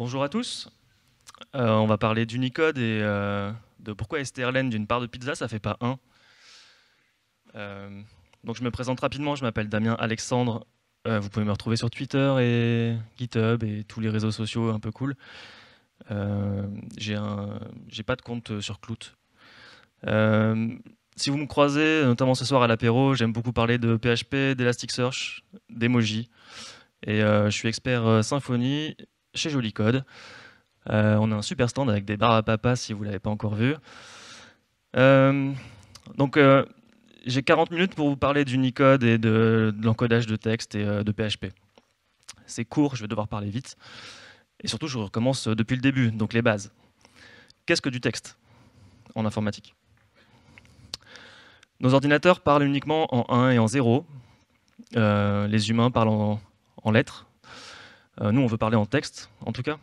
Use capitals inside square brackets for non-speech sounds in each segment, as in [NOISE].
Bonjour à tous. Euh, on va parler d'Unicode et euh, de pourquoi STRLN d'une part de pizza, ça fait pas un. Euh, donc je me présente rapidement, je m'appelle Damien Alexandre. vous pouvez me retrouver sur Twitter et GitHub et tous les réseaux sociaux un peu cool. j'ai pas de compte sur Clout. si vous me croisez, notamment ce soir à l'apéro, j'aime beaucoup parler de PHP, d'Elasticsearch, d'Emoji. Et je suis expert Symfony chez Joli Code. Euh, on a un super stand avec des barres à papa si vous ne l'avez pas encore vu. Euh, donc, euh, j'ai 40 minutes pour vous parler d'Unicode et de, l'encodage de texte et de PHP. C'est court, je vais devoir parler vite. Et surtout, je recommence depuis le début, donc les bases. Qu'est-ce que du texte en informatique Nos ordinateurs parlent uniquement en 1 et en 0. les humains parlent en lettres, euh, nous, on veut parler en texte, en tout cas.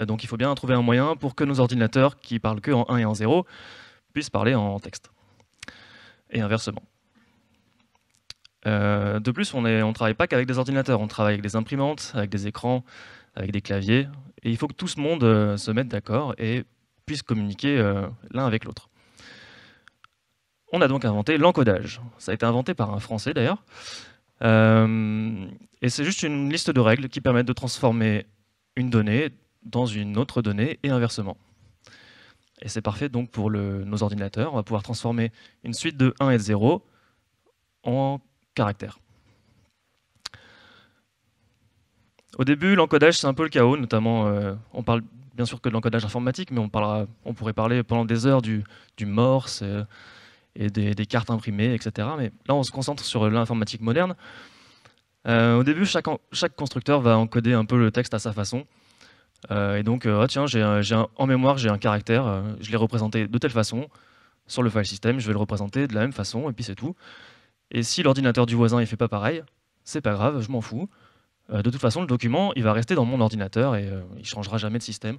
Euh, donc il faut bien trouver un moyen pour que nos ordinateurs, qui parlent que 1 et en 0, puissent parler en texte. Et inversement. Euh, de plus, on ne travaille pas qu'avec des ordinateurs, on travaille avec des imprimantes, avec des écrans, avec des claviers, et il faut que tout ce monde se mette d'accord et puisse communiquer l'un avec l'autre. On a donc inventé l'encodage. Ça a été inventé par un Français d'ailleurs, euh, et c'est juste une liste de règles qui permettent de transformer une donnée dans une autre donnée et inversement. Et c'est parfait donc pour le, nos ordinateurs. On va pouvoir transformer une suite de 1 et de 0 en caractères. Au début, l'encodage, c'est un peu le chaos, notamment, euh, on parle bien sûr que de l'encodage informatique, mais on, on pourrait parler pendant des heures du, du morse, euh, et des, cartes imprimées, etc. Mais là, on se concentre sur l'informatique moderne. Euh, au début, chaque, constructeur va encoder un peu le texte à sa façon. Euh, et donc, euh, oh, tiens, en mémoire, j'ai un caractère, je l'ai représenté de telle façon. Sur le file system, je vais le représenter de la même façon, et puis c'est tout. Et si l'ordinateur du voisin ne fait pas pareil, c'est pas grave, je m'en fous. de toute façon, le document, il va rester dans mon ordinateur et il ne changera jamais de système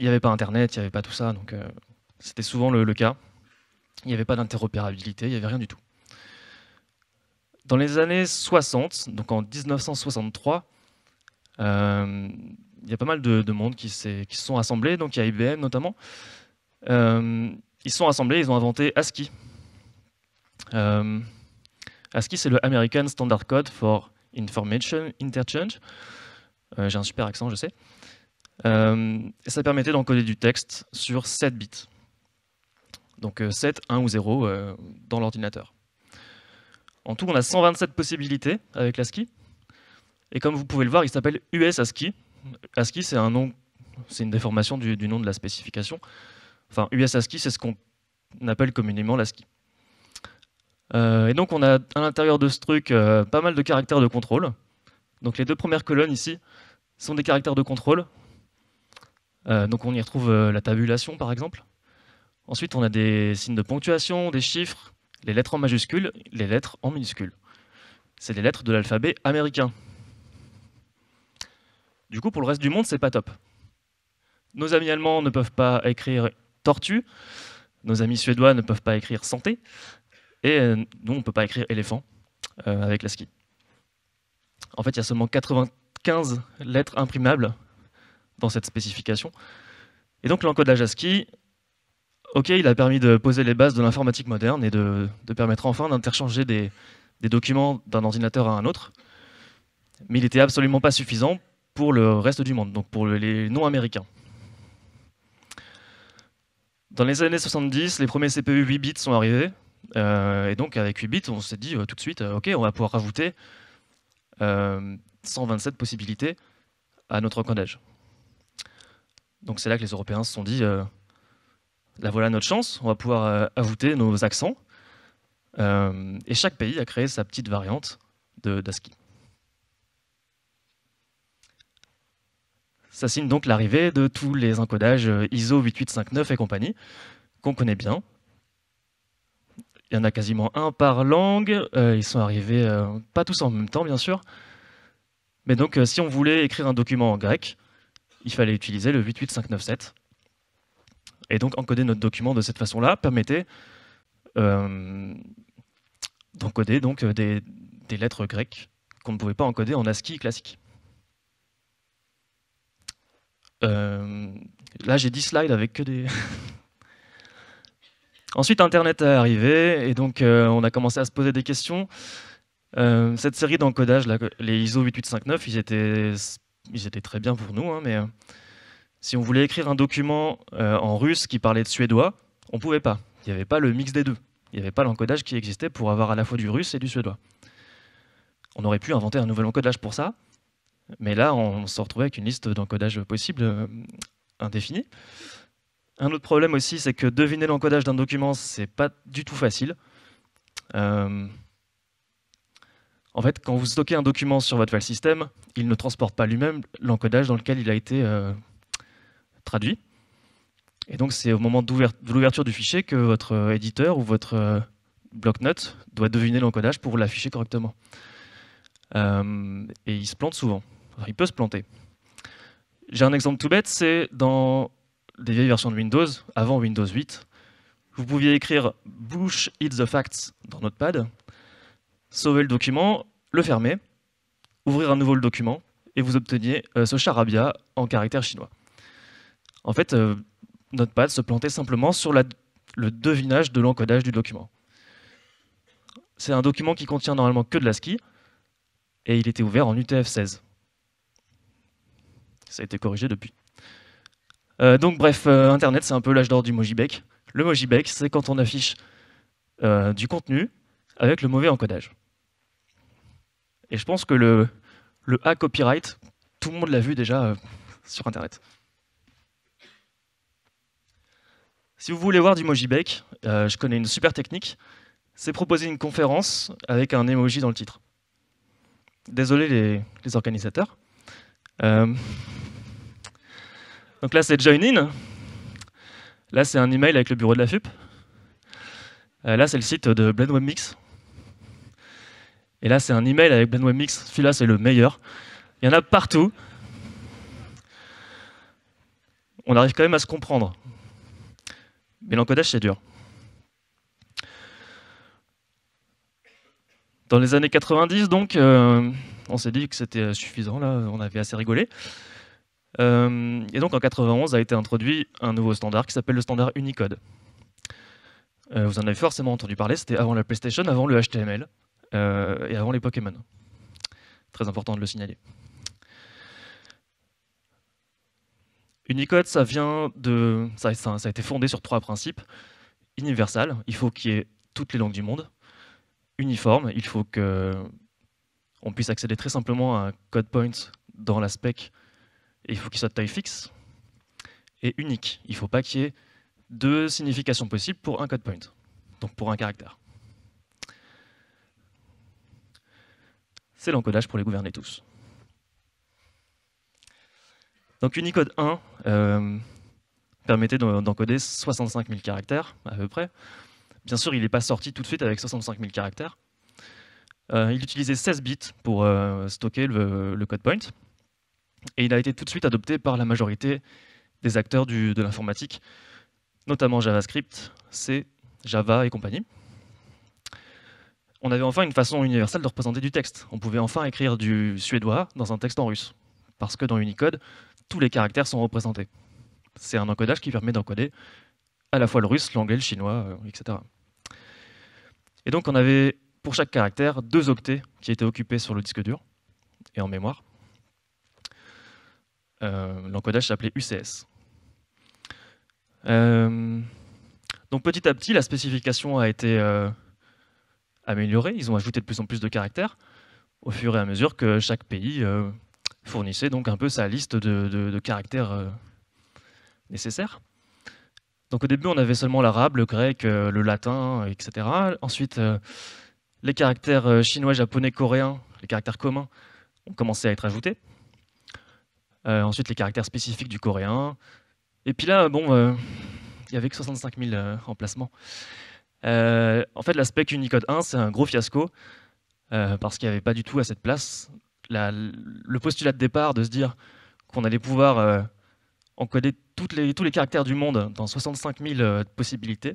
il n'y avait pas Internet, il n'y avait pas tout ça, donc c'était souvent le, cas. Il n'y avait pas d'interopérabilité, il n'y avait rien du tout. Dans les années 60, donc en 1963, euh, il y a pas mal de, monde qui, qui, se sont assemblés, donc il y a IBM notamment. Euh, ils se sont assemblés, ils ont inventé ASCII. Euh, ASCII, c'est le American Standard Code for Information Interchange. J'ai un super accent, je sais. et ça permettait d'encoder du texte sur 7 bits. Donc 7, euh, 1 ou 0 euh, dans l'ordinateur. En tout, on a 127 possibilités avec l'ASCII. Et comme vous pouvez le voir, il s'appelle US ASCII. ASCII, c'est un nom, c'est une déformation du, nom de la spécification. Enfin, US ASCII, c'est ce qu'on appelle communément l'ASCII. Euh, et donc, on a à l'intérieur de ce truc pas mal de caractères de contrôle. Donc, les deux premières colonnes ici sont des caractères de contrôle. donc, on y retrouve la tabulation, par exemple. Ensuite, on a des signes de ponctuation, des chiffres, les lettres en majuscules, les lettres en minuscules. C'est les lettres de l'alphabet américain. Du coup, pour le reste du monde, c'est pas top. Nos amis allemands ne peuvent pas écrire tortue, nos amis suédois ne peuvent pas écrire santé, et euh, nous, on ne peut pas écrire éléphant euh, avec la ski. En fait, il y a seulement 95 lettres imprimables dans cette spécification. Et donc l'encodage ASCII OK, il a permis de poser les bases de l'informatique moderne et de, permettre enfin d'interchanger des, documents d'un ordinateur à un autre. Mais il n'était absolument pas suffisant pour le reste du monde, donc pour les non-américains. Dans les années 70, les premiers CPU 8 bits sont arrivés. Euh, et donc avec 8 bits, on s'est dit euh, tout de suite, euh, OK, on va pouvoir rajouter 127 possibilités à notre codage. Donc c'est là que les Européens se sont dit, Là, voilà notre chance, on va pouvoir euh, ajouter nos accents. Euh, et chaque pays a créé sa petite variante de Daski. Ça signe donc l'arrivée de tous les encodages euh, ISO 8859 et compagnie, qu'on connaît bien. Il y en a quasiment un par langue, ils sont arrivés pas tous en même temps bien sûr. Mais donc si on voulait écrire un document en grec, il fallait utiliser le 88597. Et donc encoder notre document de cette façon-là permettait euh, d'encoder donc euh, des, lettres grecques qu'on ne pouvait pas encoder en ASCII classique. Euh, là, j'ai 10 slides avec que des... [LAUGHS] Ensuite, Internet est arrivé, et donc on a commencé à se poser des questions. cette série d'encodage, les ISO 8859, ils étaient, ils étaient très bien pour nous, hein, mais si on voulait écrire un document euh, en russe qui parlait de suédois, on pouvait pas. Il n'y avait pas le mix des deux. Il n'y avait pas l'encodage qui existait pour avoir à la fois du russe et du suédois. On aurait pu inventer un nouvel encodage pour ça, mais là, on se retrouvait avec une liste d'encodages possibles euh, indéfinie. Un autre problème aussi, c'est que deviner l'encodage d'un document, c'est pas du tout facile. Euh, en fait, quand vous stockez un document sur votre file system, il ne transporte pas lui-même l'encodage dans lequel il a été traduit. Et donc, c'est au moment de l'ouverture du fichier que votre éditeur ou votre euh, bloc-notes doit deviner l'encodage pour l'afficher correctement. Euh, et il se plante souvent. il peut se planter. J'ai un exemple tout bête, c'est dans les vieilles versions de Windows, avant Windows 8, vous pouviez écrire Bush hit the facts dans Notepad, sauver le document, le fermer, ouvrir à nouveau le document, et vous obteniez euh, ce charabia en caractère chinois en fait, euh, notre Notepad se plantait simplement sur le devinage de l'encodage du document. C'est un document qui contient normalement que de l'ASCII, et il était ouvert en UTF-16. Ça a été corrigé depuis. Euh, donc bref, euh, Internet, c'est un peu l'âge d'or du Mojibek. Le Mojibek, c'est quand on affiche du contenu avec le mauvais encodage. Et je pense que le, le A copyright, tout le monde l'a vu déjà sur Internet. Si vous voulez voir du Mojibake, euh, je connais une super technique. C'est proposer une conférence avec un emoji dans le titre. Désolé les, organisateurs. Euh, donc là, c'est Join In. Là, c'est un email avec le bureau de la FUP. Euh, là, c'est le site de Blend Web Mix. Et là, c'est un email avec Blend Web Mix. Celui-là, c'est le meilleur. Il y en a partout. On arrive quand même à se comprendre. Mais l'encodage, c'est dur. Dans les années 90, donc, euh, on s'est dit que c'était suffisant, là, on avait assez rigolé. Euh, et donc, en 91, a été introduit un nouveau standard qui s'appelle le standard Unicode. Euh, vous en avez forcément entendu parler, c'était avant la PlayStation, avant le HTML et avant les Pokémon. Très important de le signaler. Unicode, ça vient de, ça, ça, a été fondé sur trois principes universal, il faut qu'il y ait toutes les langues du monde. Uniforme, il faut que on puisse accéder très simplement à un code point dans la spec, et il faut qu'il soit de taille fixe. Et unique, il ne faut pas qu'il y ait deux significations possibles pour un code point, donc pour un caractère. C'est l'encodage pour les gouverner tous. Donc Unicode 1 euh, permettait d'encoder 65 000 caractères, à peu près. Bien sûr, il n'est pas sorti tout de suite avec 65 000 caractères. Euh, il utilisait 16 bits pour euh, stocker le, code point. Et il a été tout de suite adopté par la majorité des acteurs de l'informatique, notamment JavaScript, C, Java et compagnie. On avait enfin une façon universelle de représenter du texte. On pouvait enfin écrire du suédois dans un texte en russe. Parce que dans Unicode, tous les caractères sont représentés. C'est un encodage qui permet d'encoder à la fois le russe, l'anglais, le chinois, euh, etc. Et donc on avait pour chaque caractère deux octets qui étaient occupés sur le disque dur et en mémoire. Euh, l'encodage s'appelait UCS. Euh, donc petit à petit, la spécification a été améliorée. Ils ont ajouté de plus en plus de caractères au fur et à mesure que chaque pays fournissait donc un peu sa liste de, caractères euh, nécessaires. Donc au début, on avait seulement l'arabe, le grec, euh, le latin, etc. Ensuite, euh, les caractères chinois, japonais, coréens, les caractères communs, ont commencé à être ajoutés. ensuite, les caractères spécifiques du coréen. Et puis là, bon, il n'y avait que 65 000 emplacements. en fait, l'aspect Unicode 1, c'est un gros fiasco, parce qu'il n'y avait pas du tout à cette place le postulat de départ de se dire qu'on allait pouvoir euh, encoder tous les caractères du monde dans 65 000 euh, possibilités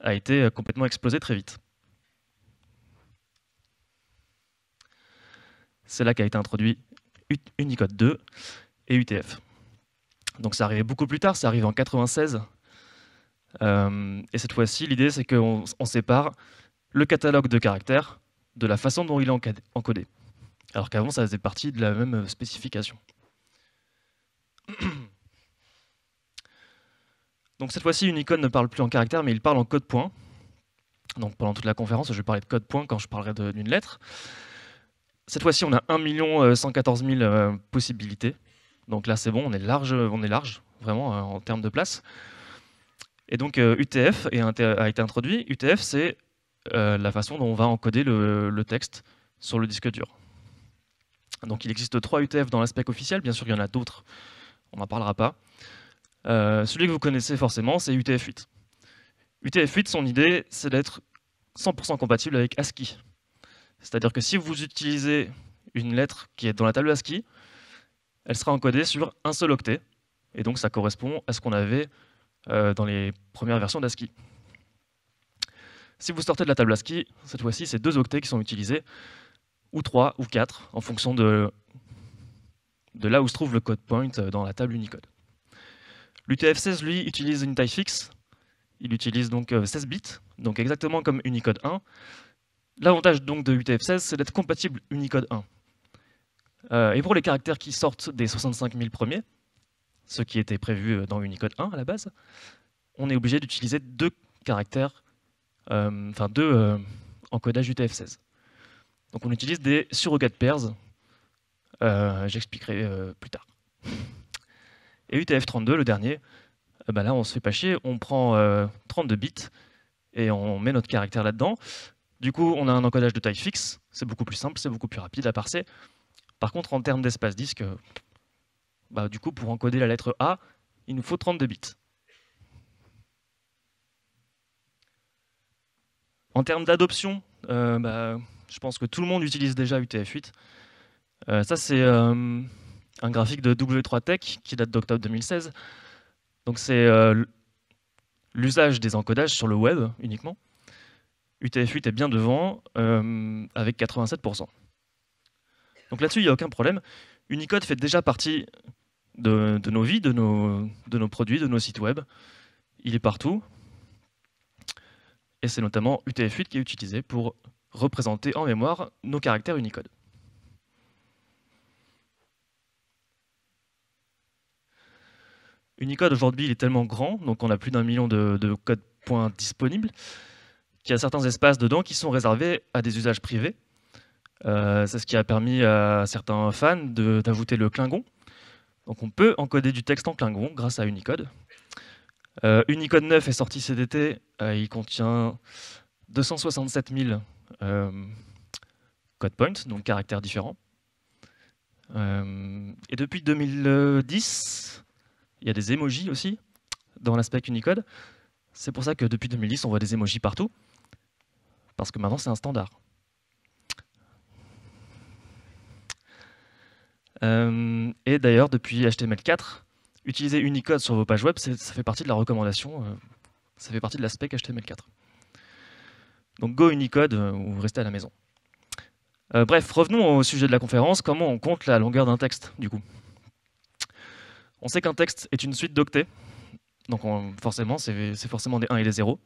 a été euh, complètement explosé très vite. C'est là qu'a été introduit Unicode 2 et UTF. Donc ça arrivait beaucoup plus tard, ça arrive en 96. et cette fois-ci, l'idée, c'est qu'on sépare le catalogue de caractères de la façon dont il est encodé alors qu'avant ça faisait partie de la même spécification. [CLEARS THROAT] Donc cette fois-ci, une icône ne parle plus en caractère, mais il parle en code point. Donc pendant toute la conférence, je vais parler de code point quand je parlerai d'une lettre. Cette fois-ci, on a 1 114 000 possibilités. Donc là, c'est bon, on est large, on est large, vraiment, euh, en termes de place. Et donc UTF euh, a été introduit. UTF, c'est euh, la façon dont on va encoder le texte sur le disque dur. Donc il existe trois UTF dans l'aspect officiel, bien sûr il y en a d'autres, on n'en parlera pas. Euh, celui que vous connaissez forcément, c'est UTF-8. UTF-8, son idée, c'est d'être 100% compatible avec ASCII. C'est-à-dire que si vous utilisez une lettre qui est dans la table ASCII, elle sera encodée sur un seul octet, et donc ça correspond à ce qu'on avait euh, dans les premières versions d'ASCII. Si vous sortez de la table ASCII, cette fois-ci, c'est deux octets qui sont utilisés, ou 3 ou 4 en fonction de, là où se trouve le code point euh, dans la table Unicode. L'UTF-16, lui, utilise une taille fixe. Il utilise donc 16 euh, bits, donc exactement comme Unicode 1. L'avantage donc de UTF-16, c'est d'être compatible Unicode 1. Euh, et pour les caractères qui sortent des 65 000 premiers, ce qui était prévu dans Unicode 1 à la base, on est obligé d'utiliser deux caractères, enfin deux encodages UTF-16. Donc on utilise des surrogates pairs. Euh, j'expliquerai euh, plus tard. Et UTF-32, le dernier, euh, bah là on se fait pas chier, on prend 32 bits et on met notre caractère là-dedans. Du coup, on a un encodage de taille fixe, c'est beaucoup plus simple, c'est beaucoup plus rapide à parser. Par contre, en termes d'espace disque, bah, du coup, pour encoder la lettre A, il nous faut 32 bits. En termes d'adoption, bah, je pense que tout le monde utilise déjà UTF-8. Euh, ça, c'est euh, un graphique de W3Tech qui date d'octobre 2016. Donc, c'est euh, l'usage des encodages sur le web uniquement. UTF-8 est bien devant, avec 87%. Donc là-dessus, il n'y a aucun problème. Unicode fait déjà partie de, nos vies, de nos, de nos produits, de nos sites web. Il est partout. Et c'est notamment UTF-8 qui est utilisé pour représenter en mémoire nos caractères Unicode. Unicode aujourd'hui il est tellement grand, donc on a plus d'un million de, codes points disponibles, qu'il y a certains espaces dedans qui sont réservés à des usages privés. Euh, c'est ce qui a permis à certains fans d'ajouter le Klingon. Donc on peut encoder du texte en Klingon grâce à Unicode. Euh, Unicode 9 est sorti cet été, euh, il contient 267 000 euh, code point, donc caractères différents. Euh, et depuis 2010, il y a des emojis aussi dans l'aspect Unicode. C'est pour ça que depuis 2010, on voit des emojis partout, parce que maintenant c'est un standard. Euh, et d'ailleurs, depuis HTML4, utiliser Unicode sur vos pages web, ça fait partie de la recommandation, ça fait partie de l'aspect HTML4. Donc Go Unicode euh, ou restez à la maison. Euh, bref, revenons au sujet de la conférence, comment on compte la longueur d'un texte du coup On sait qu'un texte est une suite d'octets, donc forcément c'est forcément des 1 et des 0.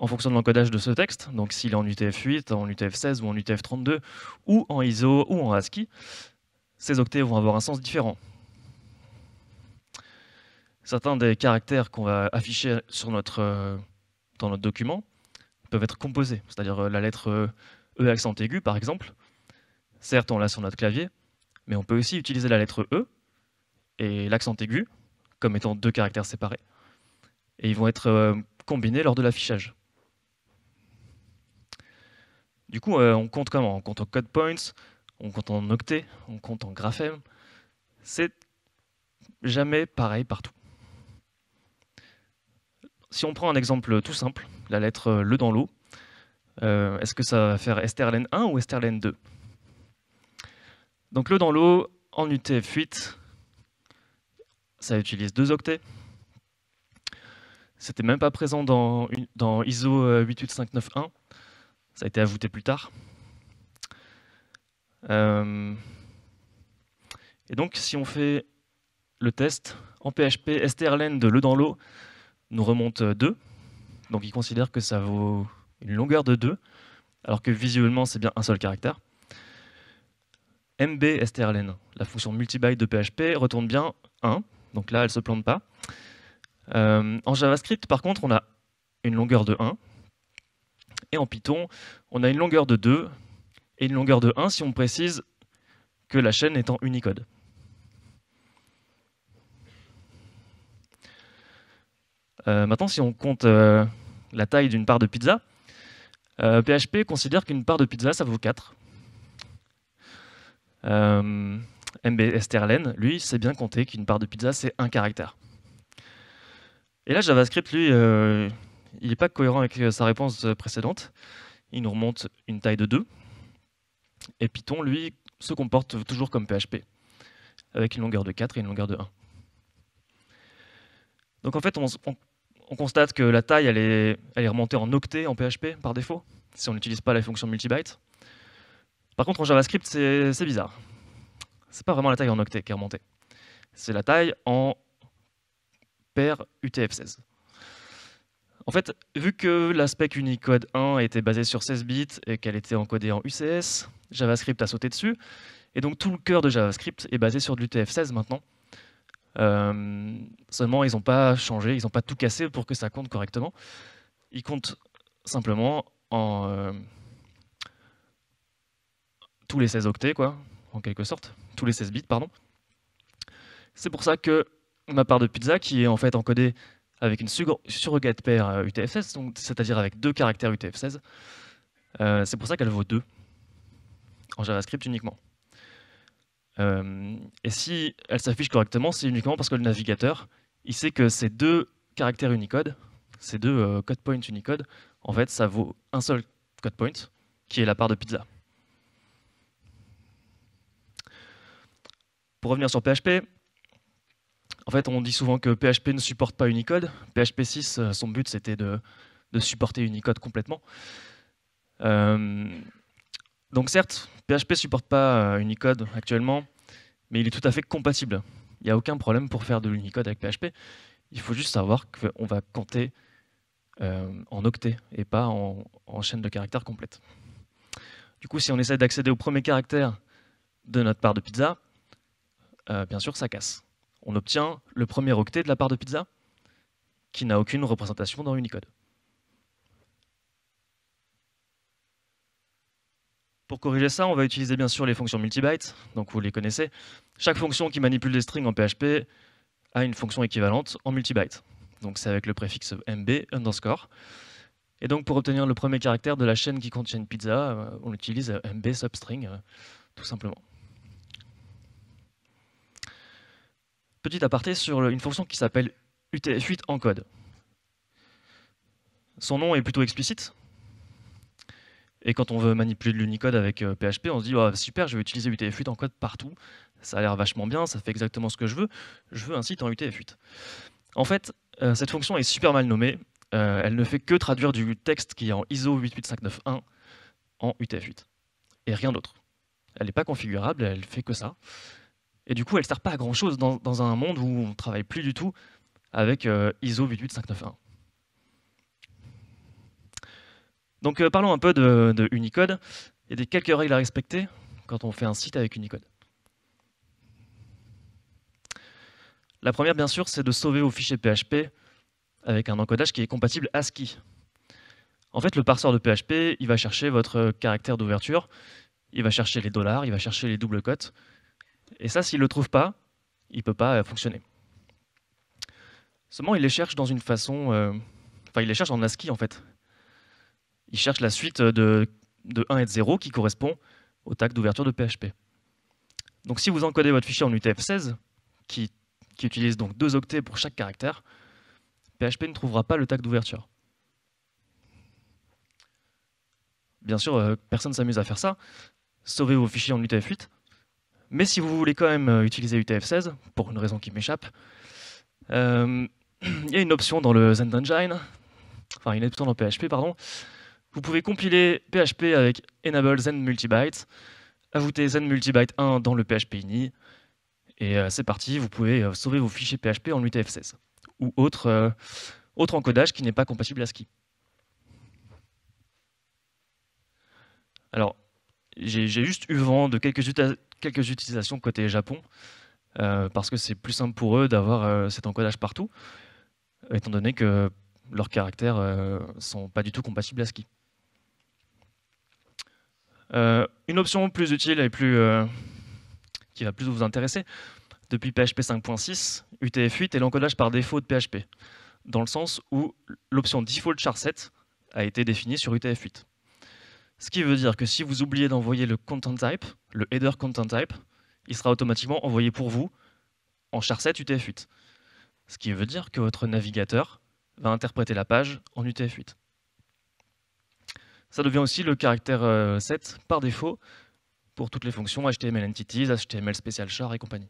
En fonction de l'encodage de ce texte, donc s'il est en UTF-8, en UTF-16 ou en UTF-32, ou en ISO ou en ASCII, ces octets vont avoir un sens différent. Certains des caractères qu'on va afficher sur notre euh, dans notre document peuvent être composés, C'est-à-dire euh, la lettre euh, E accent aigu, par exemple. Certes, on l'a sur notre clavier, mais on peut aussi utiliser la lettre E et l'accent aigu comme étant deux caractères séparés. Et ils vont être euh, combinés lors de l'affichage. Du coup, on compte comment On compte en code points, on compte en octets, on compte en graphèmes. C'est jamais pareil partout. Si on prend un exemple tout simple, la lettre euh, le dans l'eau, euh, est-ce que ça va faire Esterlen 1 ou Esterlen 2 Donc le dans l'eau, en UTF-8, ça utilise deux octets. C'était même pas présent dans, ISO 88591. Euh, ça a été ajouté plus tard. Et donc, si on fait le test en PHP strlen de le dans l'eau, nous remonte 2. Donc il considère que ça vaut une longueur de 2, alors que visuellement c'est bien un seul caractère. MBSTRLN, la fonction multibyte de PHP, retourne bien 1, donc là elle ne se plante pas. Euh, en JavaScript par contre on a une longueur de 1, et en Python on a une longueur de 2, et une longueur de 1 si on précise que la chaîne est en Unicode. Euh, maintenant, si on compte euh, la taille d'une part de pizza, PHP euh, considère qu'une part de pizza, ça vaut 4. MB lui, sait bien compter qu'une part de pizza, c'est un caractère. Et là, JavaScript, lui, il n'est pas cohérent avec sa réponse précédente. Il nous remonte une taille de 2. Et Python, lui, se comporte toujours comme PHP, avec une longueur de 4 et une longueur de 1. Donc en fait, on on constate que la taille, elle est, remontée en octets en PHP par défaut, si on n'utilise pas la fonction multibyte. Par contre, en JavaScript, c'est bizarre. C'est pas vraiment la taille en octets qui est remontée. C'est la taille en paire UTF-16. En fait, vu que l'aspect Unicode 1 était basé sur 16 bits et qu'elle était encodée en UCS, JavaScript a sauté dessus. Et donc tout le cœur de JavaScript est basé sur de l'UTF-16 maintenant. Euh, seulement, ils n'ont pas changé, ils n'ont pas tout cassé pour que ça compte correctement. Ils comptent simplement en euh, tous les 16 octets, quoi, en quelque sorte, tous les 16 bits, pardon. C'est pour ça que ma part de pizza, qui est en fait encodée avec une surrogate pair euh, UTF-16, c'est-à-dire avec deux caractères UTF-16, c'est pour ça qu'elle vaut 2 en JavaScript uniquement. Euh, et si elle s'affiche correctement, c'est uniquement parce que le navigateur, il sait que ces deux caractères Unicode, ces deux euh, code points Unicode, en fait, ça vaut un seul code point, qui est la part de pizza. Pour revenir sur PHP, en fait, on dit souvent que PHP ne supporte pas Unicode. PHP 6, euh, son but, c'était de, supporter Unicode complètement. donc certes, PHP supporte pas euh, Unicode actuellement, mais il est tout à fait compatible. Il n'y a aucun problème pour faire de l'Unicode avec PHP. Il faut juste savoir qu'on va compter euh, en octets et pas en, chaîne de caractères complète. Du coup, si on essaie d'accéder au premier caractère de notre part de pizza, euh, bien sûr, ça casse. On obtient le premier octet de la part de pizza qui n'a aucune représentation dans Unicode. Pour corriger ça, on va utiliser bien sûr les fonctions multibytes, donc vous les connaissez. Chaque fonction qui manipule des strings en PHP a une fonction équivalente en multibyte. Donc c'est avec le préfixe mb underscore. Et donc pour obtenir le premier caractère de la chaîne qui contient une pizza, euh, on utilise mb substring, euh, tout simplement. Petit aparté sur une fonction qui s'appelle utf8 encode. Son nom est plutôt explicite, et quand on veut manipuler de l'Unicode avec PHP, euh, on se dit oh, super, je vais utiliser UTF-8 en code partout. Ça a l'air vachement bien, ça fait exactement ce que je veux. Je veux un site en UTF-8. En fait, euh, cette fonction est super mal nommée. Euh, elle ne fait que traduire du texte qui est en ISO 88591 en UTF-8 et rien d'autre. Elle n'est pas configurable, elle fait que ça. Et du coup, elle ne sert pas à grand chose dans, un monde où on ne travaille plus du tout avec ISO 88591. Donc euh, parlons un peu de, Unicode et des quelques règles à respecter quand on fait un site avec Unicode. La première, bien sûr, c'est de sauver vos fichiers PHP avec un encodage qui est compatible ASCII. En fait, le parseur de PHP, il va chercher votre caractère d'ouverture, il va chercher les dollars, il va chercher les doubles cotes. Et ça, s'il ne le trouve pas, il ne peut pas euh, fonctionner. Seulement, il les cherche dans une façon... Euh, enfin, il les cherche en ASCII, en fait il cherche la suite euh, de, 1 et de 0 qui correspond au tag d'ouverture de PHP. Donc si vous encodez votre fichier en UTF-16, qui, utilise donc deux octets pour chaque caractère, PHP ne trouvera pas le tag d'ouverture. Bien sûr, euh, personne ne s'amuse à faire ça. Sauvez vos fichiers en UTF-8. Mais si vous voulez quand même euh, utiliser UTF-16, pour une raison qui m'échappe, [CLEARS THROAT] il y a une option dans le Zend Engine, enfin une option dans PHP, pardon, vous pouvez compiler PHP avec enable zen multibyte, ajouter zen multibyte 1 dans le PHP ini, et euh, c'est parti, vous pouvez euh, sauver vos fichiers PHP en UTF-16 ou autre, euh, autre encodage qui n'est pas compatible à ASCII. Alors, j'ai juste eu vent de quelques, quelques utilisations côté Japon, parce que c'est plus simple pour eux d'avoir cet encodage partout, étant donné que leurs caractères ne sont pas du tout compatibles à ASCII. Euh, une option plus utile et plus, euh, qui va plus vous intéresser, depuis PHP 5.6, UTF-8 est l'encodage par défaut de PHP, dans le sens où l'option default charset a été définie sur UTF-8. Ce qui veut dire que si vous oubliez d'envoyer le content type, le header content type, il sera automatiquement envoyé pour vous en charset UTF-8. Ce qui veut dire que votre navigateur va interpréter la page en UTF-8. Ça devient aussi le caractère 7 euh, par défaut pour toutes les fonctions HTML entities, HTML special char et compagnie.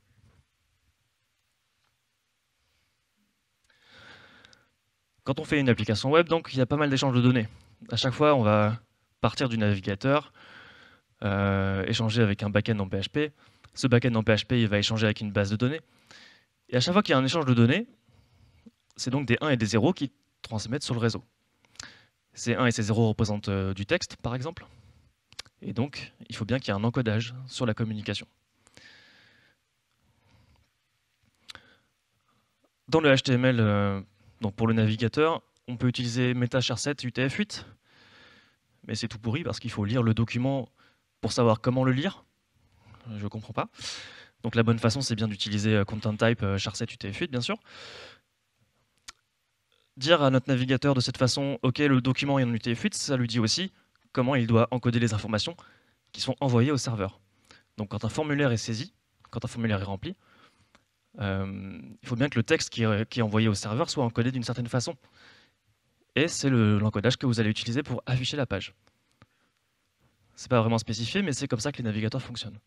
Quand on fait une application web, donc il y a pas mal d'échanges de données. À chaque fois, on va partir du navigateur, euh, échanger avec un backend en PHP. Ce backend en PHP, il va échanger avec une base de données. Et à chaque fois qu'il y a un échange de données, c'est donc des 1 et des 0 qui transmettent sur le réseau. C1 et C0 représentent euh, du texte, par exemple. Et donc, il faut bien qu'il y ait un encodage sur la communication. Dans le HTML, euh, donc pour le navigateur, on peut utiliser MetaChar7 UTF-8, mais c'est tout pourri parce qu'il faut lire le document pour savoir comment le lire. Je ne comprends pas. Donc la bonne façon, c'est bien d'utiliser euh, Content Type charset UTF-8, bien sûr dire à notre navigateur de cette façon, OK, le document est en UTF-8, ça lui dit aussi comment il doit encoder les informations qui sont envoyées au serveur. Donc quand un formulaire est saisi, quand un formulaire est rempli, euh, il faut bien que le texte qui est, envoyé au serveur soit encodé d'une certaine façon. Et c'est l'encodage que vous allez utiliser pour afficher la page. C'est pas vraiment spécifié, mais c'est comme ça que les navigateurs fonctionnent.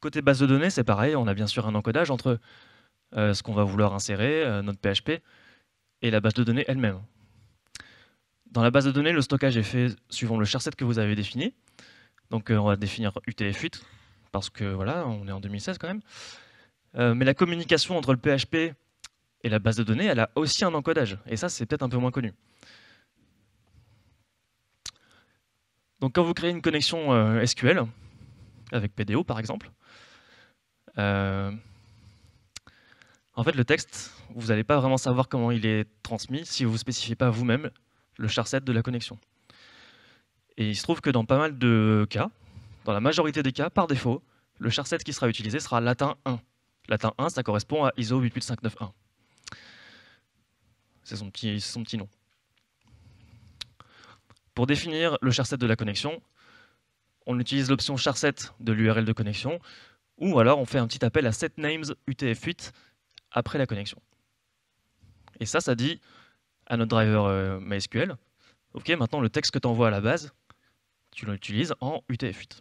Côté base de données, c'est pareil, on a bien sûr un encodage entre euh, ce qu'on va vouloir insérer, euh, notre PHP, et la base de données elle-même. Dans la base de données, le stockage est fait suivant le charset que vous avez défini. Donc euh, on va définir UTF-8, parce que voilà, on est en 2016 quand même. mais la communication entre le PHP et la base de données, elle a aussi un encodage. Et ça, c'est peut-être un peu moins connu. Donc quand vous créez une connexion SQL, avec PDO par exemple, en fait, le texte, vous n'allez pas vraiment savoir comment il est transmis si vous ne spécifiez pas vous-même le charset de la connexion. Et il se trouve que dans pas mal de cas, dans la majorité des cas, par défaut, le charset qui sera utilisé sera latin 1. Latin 1, ça correspond à ISO 8.5.9.1. C'est son petit, son petit nom. Pour définir le charset de la connexion, on utilise l'option charset de l'URL de connexion, ou alors on fait un petit appel à setNames UTF8 après la connexion. Et ça, ça dit à notre driver euh, MySQL, OK, maintenant le texte que tu envoies à la base, tu l'utilises en UTF-8.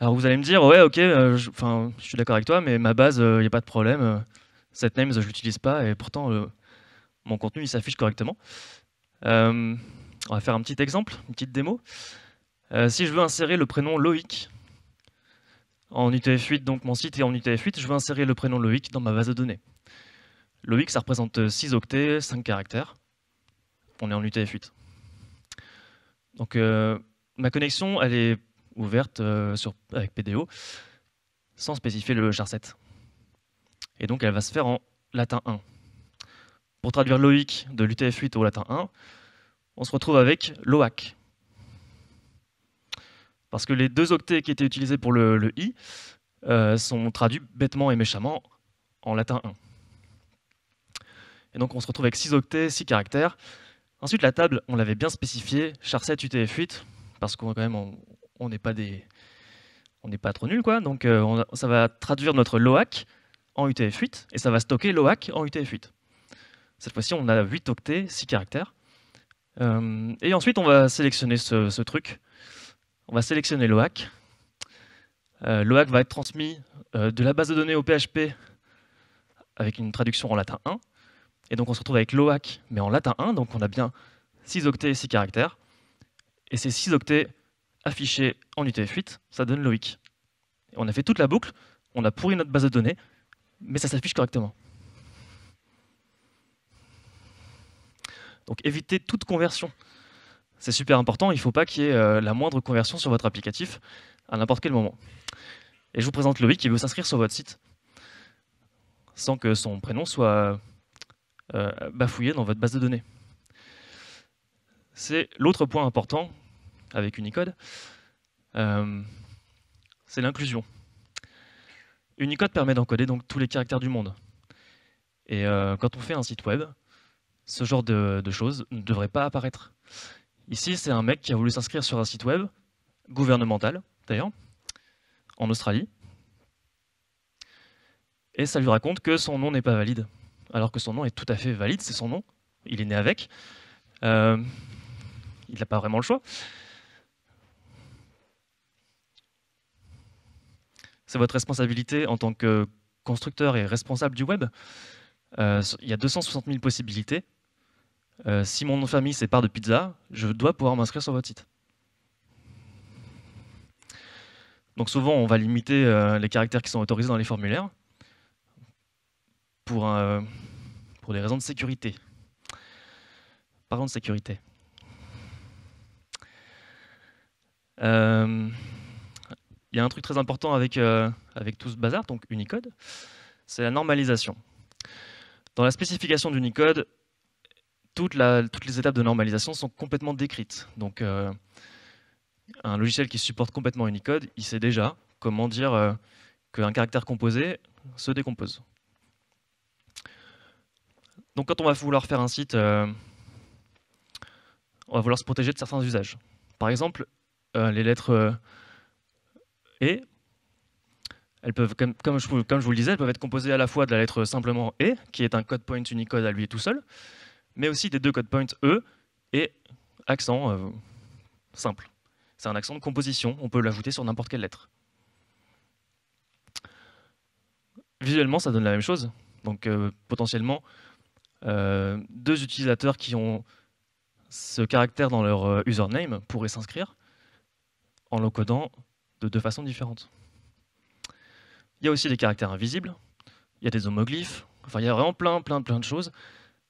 Alors vous allez me dire, ouais, ok, euh, enfin, je, suis d'accord avec toi, mais ma base, il euh, n'y a pas de problème. cette names, je ne l'utilise pas, et pourtant, mon contenu, il s'affiche correctement. on va faire un petit exemple, une petite démo. Euh, si je veux insérer le prénom Loïc en UTF-8, donc mon site est en UTF-8, je veux insérer le prénom Loïc dans ma base de données. Loïc, ça représente 6 euh, octets, 5 caractères. On est en UTF-8. Donc euh, ma connexion, elle est ouverte avec PDO sans spécifier le charset. 7. Et donc elle va se faire en latin 1. Pour traduire Loïc de l'UTF-8 au latin 1, on se retrouve avec Loac. Parce que les deux octets qui étaient utilisés pour le, i euh, sont traduits bêtement et méchamment en latin 1. Et donc on se retrouve avec 6 octets, 6 caractères. Ensuite, la table, on l'avait bien spécifiée, char 7, UTF8, parce qu'on quand même, on n'est pas des... On n'est pas trop nul, quoi. Donc euh, ça va traduire notre LOAC en UTF8, et ça va stocker l'OAC en UTF8. Cette fois-ci, on a 8 octets, 6 caractères. Euh, et ensuite, on va sélectionner ce truc on va sélectionner l'OAC. Euh, L'OAC va être transmis euh, de la base de données au PHP avec une traduction en latin 1. Et donc on se retrouve avec l'OAC, mais en latin 1, donc on a bien 6 octets et 6 caractères. Et ces 6 octets affichés en UTF-8, ça donne LOIC. on a fait toute la boucle, on a pourri notre base de données, mais ça s'affiche correctement. Donc éviter toute conversion. C'est super important, il ne faut pas qu'il y ait euh, la moindre conversion sur votre applicatif à n'importe quel moment. Et je vous présente Loïc qui veut s'inscrire sur votre site sans que son prénom soit euh, bafouillé dans votre base de données. C'est l'autre point important avec Unicode, euh, c'est l'inclusion. Unicode permet d'encoder donc tous les caractères du monde. Et quand on fait un site web, ce genre de, de choses ne devrait pas apparaître. Ici, c'est un mec qui a voulu s'inscrire sur un site web, gouvernemental d'ailleurs, en Australie. Et ça lui raconte que son nom n'est pas valide. Alors que son nom est tout à fait valide, c'est son nom, il est né avec. Euh, il n'a pas vraiment le choix. C'est votre responsabilité en tant que constructeur et responsable du web. Euh, il y a 260 000 possibilités euh, si mon nom de famille c'est part de pizza, je dois pouvoir m'inscrire sur votre site. Donc souvent, on va limiter euh, les caractères qui sont autorisés dans les formulaires pour, euh, pour des raisons de sécurité. Parlons de sécurité. Il y a un truc très important avec, avec tout ce bazar, donc Unicode, c'est la normalisation. Dans la spécification d'Unicode, toutes les étapes de normalisation sont complètement décrites. Donc, euh, un logiciel qui supporte complètement Unicode, il sait déjà comment dire euh, qu'un caractère composé se décompose. Donc, quand on va vouloir faire un site, euh, on va vouloir se protéger de certains usages. Par exemple, les lettres E elles peuvent, comme, je, vous le disais, elles peuvent être composées à la fois de la lettre simplement E, qui est un code point Unicode à lui tout seul, mais aussi des deux code points E et accent euh, simple. C'est un accent de composition, on peut l'ajouter sur n'importe quelle lettre. Visuellement, ça donne la même chose. Donc euh, potentiellement, euh, deux utilisateurs qui ont ce caractère dans leur username pourraient s'inscrire en le codant de deux façons différentes. Il y a aussi des caractères invisibles, il y a des homoglyphes, enfin il y a vraiment plein, plein, plein de choses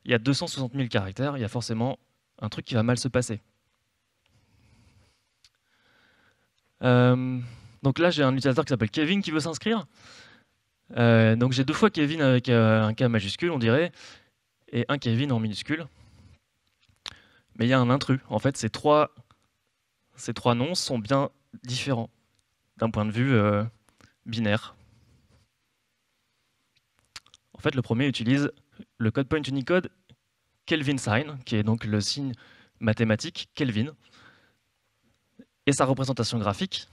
il y a 260 000 caractères, il y a forcément un truc qui va mal se passer. Euh, donc là, j'ai un utilisateur qui s'appelle Kevin qui veut s'inscrire. Euh, donc j'ai deux fois Kevin avec euh, un K majuscule, on dirait, et un Kevin en minuscule. Mais il y a un intrus. En fait, ces trois, ces trois noms sont bien différents d'un point de vue binaire. En fait, le premier utilise le code point Unicode Kelvin sign, qui est donc le signe mathématique Kelvin. Et sa représentation graphique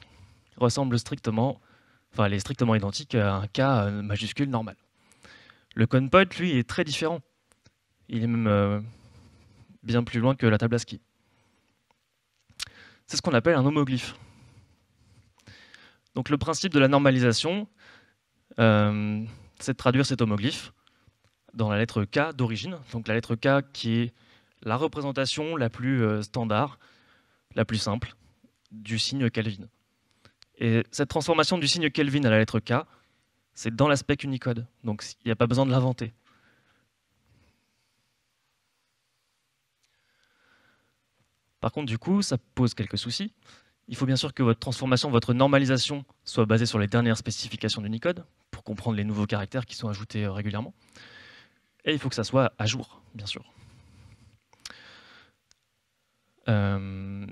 ressemble strictement, enfin, elle est strictement identique à un K euh, majuscule normal. Le cone lui, est très différent. Il est même euh, bien plus loin que la table ASCII. C'est ce qu'on appelle un homoglyphe. Donc le principe de la normalisation, euh, c'est de traduire cet homoglyphe dans la lettre K d'origine, donc la lettre K qui est la représentation la plus euh, standard, la plus simple, du signe Kelvin. Et cette transformation du signe Kelvin à la lettre K, c'est dans l'aspect Unicode, donc il n'y a pas besoin de l'inventer. Par contre, du coup, ça pose quelques soucis. Il faut bien sûr que votre transformation, votre normalisation soit basée sur les dernières spécifications d'Unicode pour comprendre les nouveaux caractères qui sont ajoutés euh, régulièrement. Et il faut que ça soit à jour, bien sûr. Euh,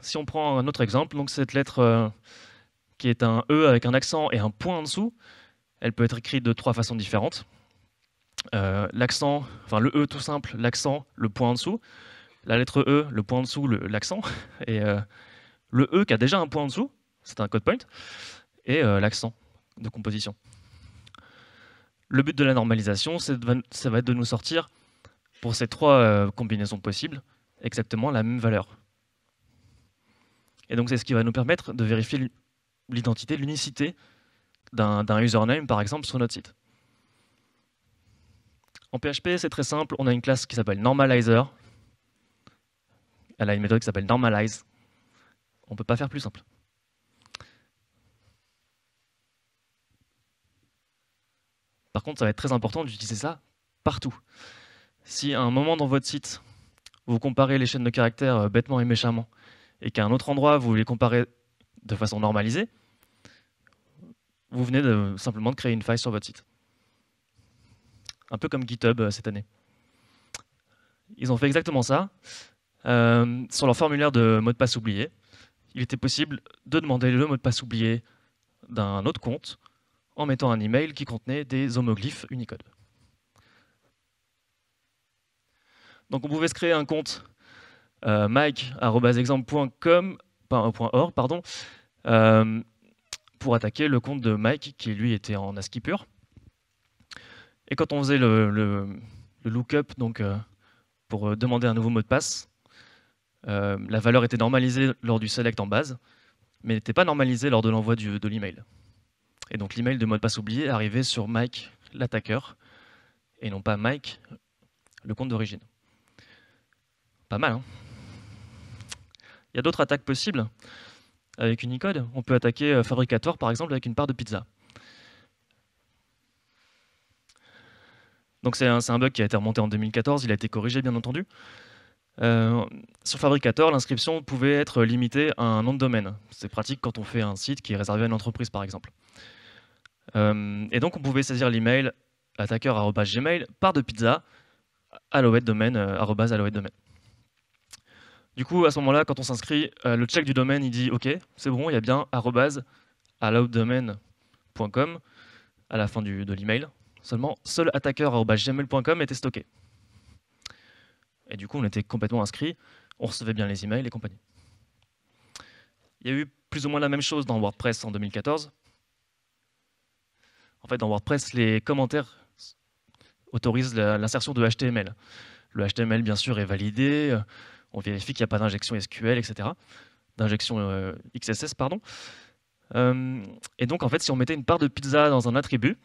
si on prend un autre exemple, donc cette lettre euh, qui est un E avec un accent et un point en dessous, elle peut être écrite de trois façons différentes. Euh, l'accent, enfin le E tout simple, l'accent, le point en dessous. La lettre E, le point en dessous, l'accent. [LAUGHS] Et le E qui a déjà un point en dessous, c'est un code point. Et l'accent de composition. Le but de la normalisation, ça va être de nous sortir, pour ces trois euh, combinaisons possibles, exactement la même valeur. Et donc c'est ce qui va nous permettre de vérifier l'identité, l'unicité d'un username, par exemple, sur notre site. En PHP, c'est très simple, on a une classe qui s'appelle normalizer. Elle a une méthode qui s'appelle normalize. On ne peut pas faire plus simple. Par contre, ça va être très important d'utiliser ça partout. Si à un moment dans votre site, vous comparez les chaînes de caractères euh, bêtement et méchamment, et qu'à un autre endroit, vous les comparez de façon normalisée, vous venez de, simplement de créer une faille sur votre site. Un peu comme GitHub euh, cette année. Ils ont fait exactement ça. Euh, sur leur formulaire de mot de passe oublié, il était possible de demander le mot de passe oublié d'un autre compte en mettant un email qui contenait des homoglyphes Unicode. Donc on pouvait se créer un compte euh, pardon, euh, pour attaquer le compte de Mike qui lui était en ASCII pur. Et quand on faisait le, le, lookup donc, euh, pour euh, demander un nouveau mot de passe, la valeur était normalisée lors du select en base, mais n'était pas normalisée lors de l'envoi de l'email. Et donc l'email de mot de passe oublié arrivait sur Mike, l'attaqueur, et non pas Mike, le compte d'origine. Pas mal, hein Il y a d'autres attaques possibles. Avec Unicode, on peut attaquer euh, Fabricator, par exemple, avec une part de pizza. Donc c'est un, bug qui a été remonté en 2014, il a été corrigé bien entendu. Euh, sur Fabricator, l'inscription pouvait être limitée à un nom de domaine. C'est pratique quand on fait un site qui est réservé à une entreprise par exemple. Euh, et donc, on pouvait saisir l'email attaqueur.gmail par de pizza euh, alouette domaine, Du coup, à ce moment-là, quand on s'inscrit, euh, le check du domaine, il dit OK, c'est bon, il y a bien @domaine.com à la fin de l'email. Seulement, seul attaqueur.gmail.com était stocké. Et du coup, on était complètement inscrit, on recevait bien les emails et compagnie. Il y a eu plus ou moins la même chose dans WordPress en 2014. En fait, dans WordPress, les commentaires autorisent l'insertion de HTML. Le HTML, bien sûr, est validé. Euh, on vérifie qu'il n'y a pas d'injection SQL, etc. D'injection euh, XSS, pardon. Euh, et donc, en fait, si on mettait une part de pizza dans un attribut,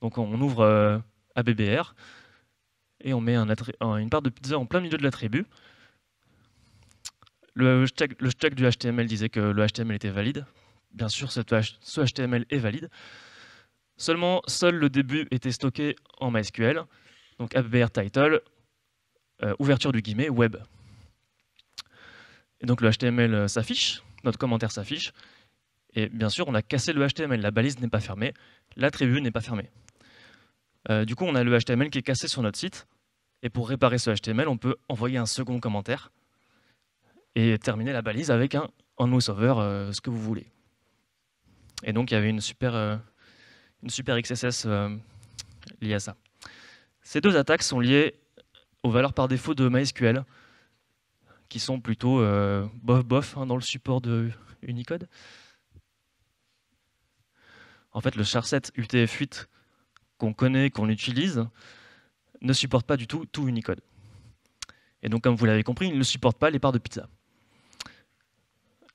donc on ouvre ABBR, et on met une part de pizza en plein milieu de l'attribut, le le stack, du HTML disait que le HTML était valide. Bien sûr, ce HTML est valide. Seulement, seul le début était stocké en MySQL, donc app.br.title title, euh, ouverture du guillemet, web. Et donc le HTML euh, s'affiche, notre commentaire s'affiche, et bien sûr on a cassé le HTML, la balise n'est pas fermée, l'attribut n'est pas fermé. Euh, du coup on a le HTML qui est cassé sur notre site, et pour réparer ce HTML on peut envoyer un second commentaire, et terminer la balise avec un on over ce que vous voulez. Et donc il y avait une super une super XSS euh, liée à ça. Ces deux attaques sont liées aux valeurs par défaut de MySQL, qui sont plutôt euh, bof bof hein, dans le support de Unicode. En fait, le charset UTF-8 qu'on connaît, qu'on utilise, ne supporte pas du tout tout Unicode. Et donc, comme vous l'avez compris, il ne supporte pas les parts de pizza.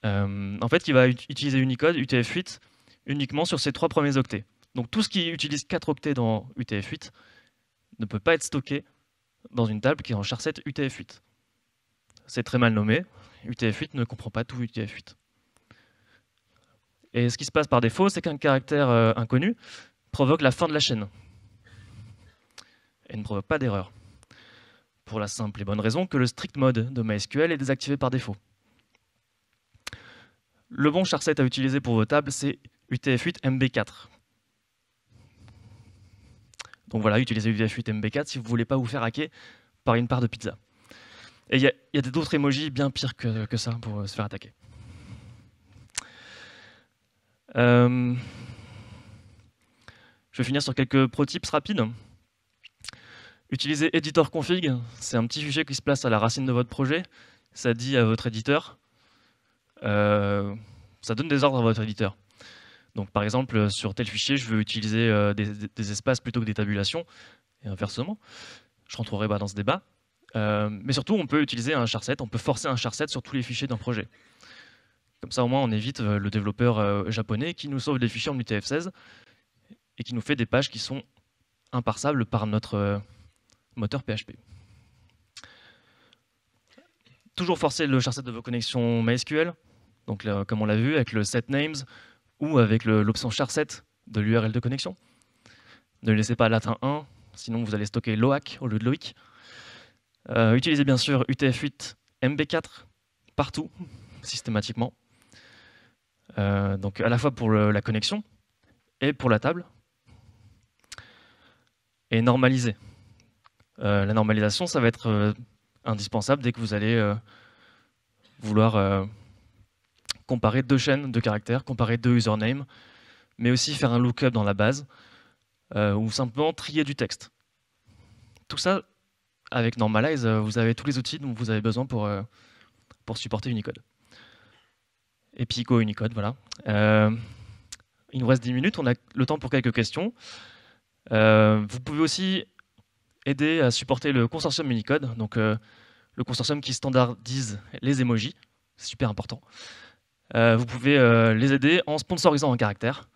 Euh, en fait, il va utiliser Unicode, UTF-8, uniquement sur ses trois premiers octets. Donc tout ce qui utilise 4 octets dans UTF-8 ne peut pas être stocké dans une table qui est en charset UTF-8. C'est très mal nommé. UTF-8 ne comprend pas tout UTF-8. Et ce qui se passe par défaut, c'est qu'un caractère euh, inconnu provoque la fin de la chaîne. Et ne provoque pas d'erreur. Pour la simple et bonne raison que le strict mode de MySQL est désactivé par défaut. Le bon charset à utiliser pour vos tables, c'est UTF-8 MB4. Donc voilà, utilisez uvh 8 MB4 si vous ne voulez pas vous faire hacker par une part de pizza. Et il y a, d'autres emojis bien pires que, ça pour euh, se faire attaquer. Euh, je vais finir sur quelques pro tips rapides. Utilisez editor config, c'est un petit fichier qui se place à la racine de votre projet. Ça dit à votre éditeur, euh, ça donne des ordres à votre éditeur. Donc par exemple, euh, sur tel fichier, je veux utiliser euh, des, espaces plutôt que des tabulations, et inversement. Je rentrerai pas bah, dans ce débat. Euh, mais surtout, on peut utiliser un charset, on peut forcer un charset sur tous les fichiers d'un projet. Comme ça, au moins, on évite le développeur japonais qui nous sauve des fichiers en UTF-16 et qui nous fait des pages qui sont imparsables par notre moteur PHP. Toujours forcer le charset de vos connexions MySQL. Donc, comme on l'a vu, avec le set names, ou avec l'option char7 de l'URL de connexion. Ne laissez pas latin 1, sinon vous allez stocker LOAC au lieu de LOIC. Euh, utilisez bien sûr UTF-8, MB4 partout, [LAUGHS] systématiquement. Euh, donc à la fois pour la connexion et pour la table. Et normaliser. Euh, la normalisation, ça va être indispensable dès que vous allez vouloir comparer deux chaînes de caractères, comparer deux usernames, mais aussi faire un lookup dans la base, euh, ou simplement trier du texte. Tout ça, avec Normalize, euh, vous avez tous les outils dont vous avez besoin pour, euh, pour supporter Unicode. Et puis Go Unicode, voilà. il nous reste 10 minutes, on a le temps pour quelques questions. vous pouvez aussi aider à supporter le consortium Unicode, donc le consortium qui standardise les emojis, c'est super important. Euh, vous pouvez euh, les aider en sponsorisant un caractère.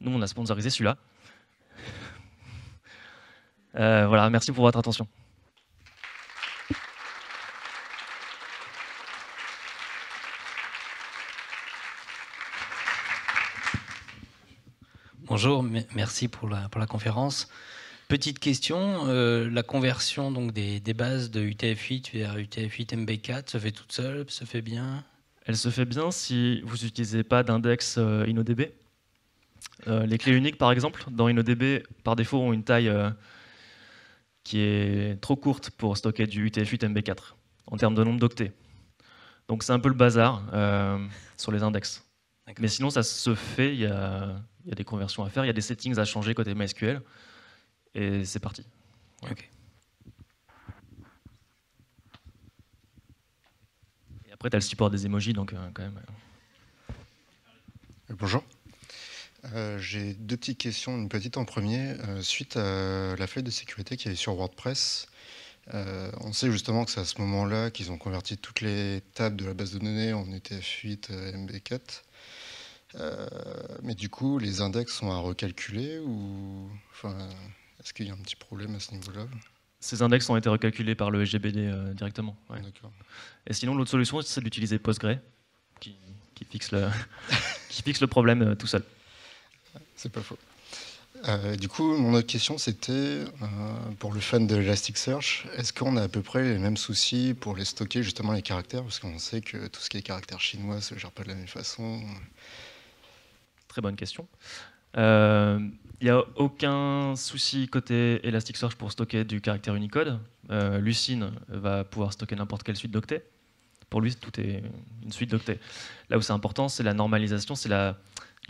Nous, on a sponsorisé celui-là. [LAUGHS] Euh, voilà, merci pour votre attention. Bonjour, merci pour la, conférence. Petite question, la conversion des, des, bases de UTF-8 vers UTF-8 MB4 se fait toute seule, se fait bien elle se fait bien si vous n'utilisez pas d'index euh, InnoDB. Euh, les clés uniques, par exemple, dans InnoDB, par défaut, ont une taille euh, qui est trop courte pour stocker du UTF-8-MB4 en termes de nombre d'octets. Donc c'est un peu le bazar sur les index. Mais sinon, ça se fait, il y, a, des conversions à faire, il y a des settings à changer côté MySQL, et c'est parti. Après, tu as le support des emojis, donc euh, quand même. Bonjour. Euh, j'ai deux petites questions. Une petite en premier, euh, suite à la feuille de sécurité qui avait sur WordPress. on sait justement que c'est à ce moment-là qu'ils ont converti toutes les tables de la base de données en e UTF-8, MB4. mais du coup, les index sont à recalculer ou enfin, est-ce qu'il y a un petit problème à ce niveau-là ces index ont été recalculés par le SGBD euh, directement. Et sinon, l'autre solution, c'est d'utiliser PostgreSQL, qui, fixe le, [LAUGHS] qui fixe le problème euh, tout seul. C'est pas faux. Euh, du coup, mon autre question, c'était pour le fan de Elasticsearch, est-ce qu'on a à peu près les mêmes soucis pour les stocker, justement les caractères Parce qu'on sait que tout ce qui est caractères chinois se gère pas de la même façon. Très bonne question. Il n'y a aucun souci côté Elasticsearch pour stocker du caractère Unicode. Euh, Lucine va pouvoir stocker n'importe quelle suite d'octets. Pour lui, tout est une suite d'octets. Là où c'est important, c'est la normalisation, c'est la,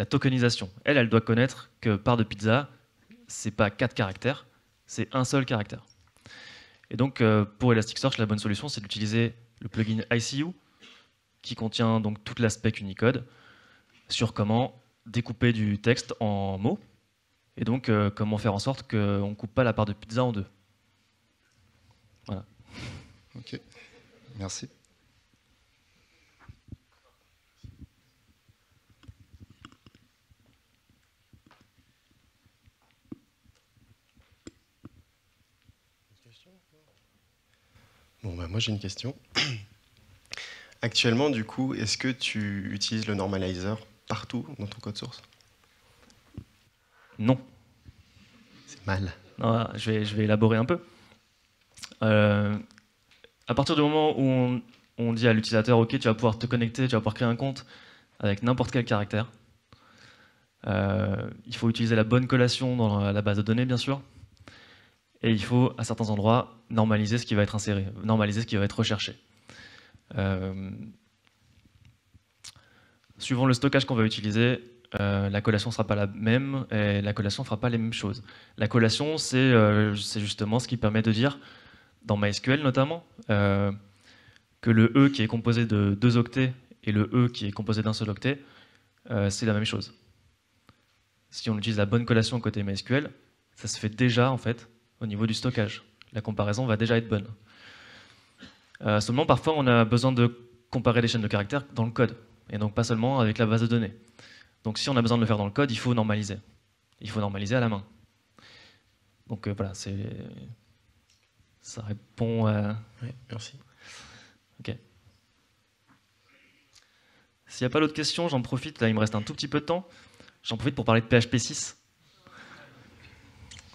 tokenisation. Elle, elle doit connaître que part de pizza, c'est pas quatre caractères, c'est un seul caractère. Et donc, euh, pour Elasticsearch, la bonne solution, c'est d'utiliser le plugin ICU, qui contient donc tout l'aspect Unicode, sur comment découper du texte en mots et donc, euh, comment faire en sorte qu'on ne coupe pas la part de pizza en deux. Voilà. [LAUGHS] Ok, merci. Bon, bah moi j'ai une question. [CLEARS THROAT] Actuellement, du coup, est-ce que tu utilises le normalizer partout dans ton code source non. C'est mal. Ah, je, vais, je vais élaborer un peu. Euh, à partir du moment où on, dit à l'utilisateur, OK, tu vas pouvoir te connecter, tu vas pouvoir créer un compte avec n'importe quel caractère, euh, il faut utiliser la bonne collation dans la base de données, bien sûr. Et il faut, à certains endroits, normaliser ce qui va être inséré, normaliser ce qui va être recherché. Euh, suivant le stockage qu'on va utiliser, euh, la collation ne sera pas la même et la collation ne fera pas les mêmes choses. La collation, euh, c'est justement ce qui permet de dire, dans MySQL notamment, euh, que le E qui est composé de deux octets et le E qui est composé d'un seul octet, c'est la même chose. Si on utilise la bonne collation côté MySQL, ça se fait déjà en fait au niveau du stockage. La comparaison va déjà être bonne. seulement parfois on a besoin de comparer les chaînes de caractères dans le code, et donc pas seulement avec la base de données. Donc si on a besoin de le faire dans le code, il faut normaliser. Il faut normaliser à la main. Donc euh, voilà, c'est ça répond. À... Euh, oui, merci. Ok. S'il n'y a pas d'autres questions, j'en profite. Là, il me reste un tout petit peu de temps. J'en profite pour parler de PHP 6.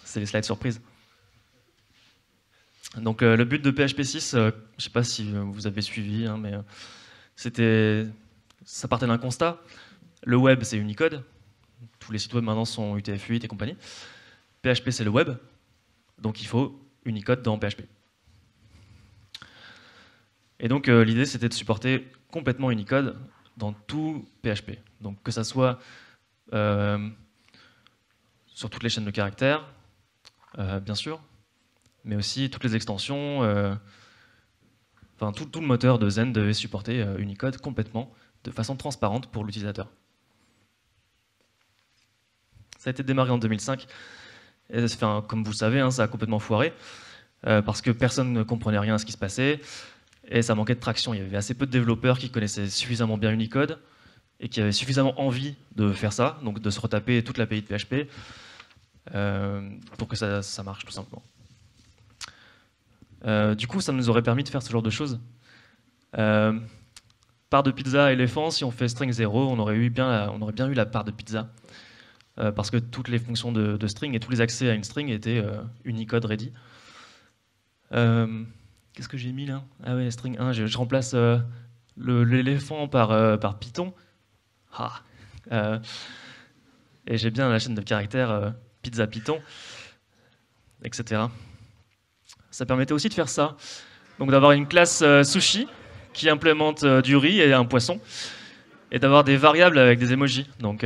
C'est les slides surprises. Donc euh, le but de PHP 6, je ne sais pas si vous avez suivi, hein, mais c'était, ça partait d'un constat. Le web, c'est Unicode. Tous les sites web maintenant sont UTF-8 et compagnie. PHP, c'est le web. Donc il faut Unicode dans PHP. Et donc euh, l'idée, c'était de supporter complètement Unicode dans tout PHP. Donc que ça soit euh, sur toutes les chaînes de caractères, euh, bien sûr, mais aussi toutes les extensions, enfin tout, tout, le moteur de Zen devait supporter Unicode complètement, de façon transparente pour l'utilisateur. Ça a été démarré en 2005. Et, comme vous savez, hein, ça a complètement foiré euh, parce que personne ne comprenait rien à ce qui se passait et ça manquait de traction. Il y avait assez peu de développeurs qui connaissaient suffisamment bien Unicode et qui avaient suffisamment envie de faire ça, donc de se retaper toute l'API de PHP euh, pour que ça, marche tout simplement. Euh, du coup, ça nous aurait permis de faire ce genre de choses. part de pizza éléphant, si on fait string 0, on aurait, bien on aurait bien eu la part de pizza. Euh, parce que toutes les fonctions de, string et tous les accès à une string étaient euh, Unicode ready. Euh, qu'est-ce que j'ai mis là Ah ouais, string 1, je, remplace l'éléphant par, par Python. Ah. et j'ai bien la chaîne de caractères pizza Python, etc. Ça permettait aussi de faire ça. Donc d'avoir une classe sushi qui implémente du riz et un poisson, et d'avoir des variables avec des emojis. Donc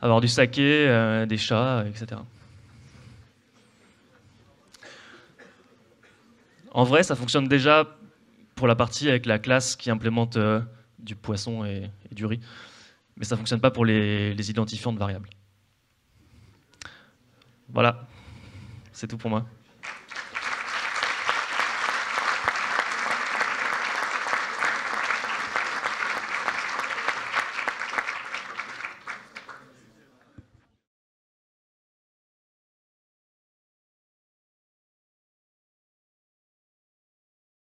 avoir du saké, euh, des chats, etc. En vrai, ça fonctionne déjà pour la partie avec la classe qui implémente euh, du poisson et, du riz, mais ça ne fonctionne pas pour les, les identifiants de variables. Voilà, c'est tout pour moi.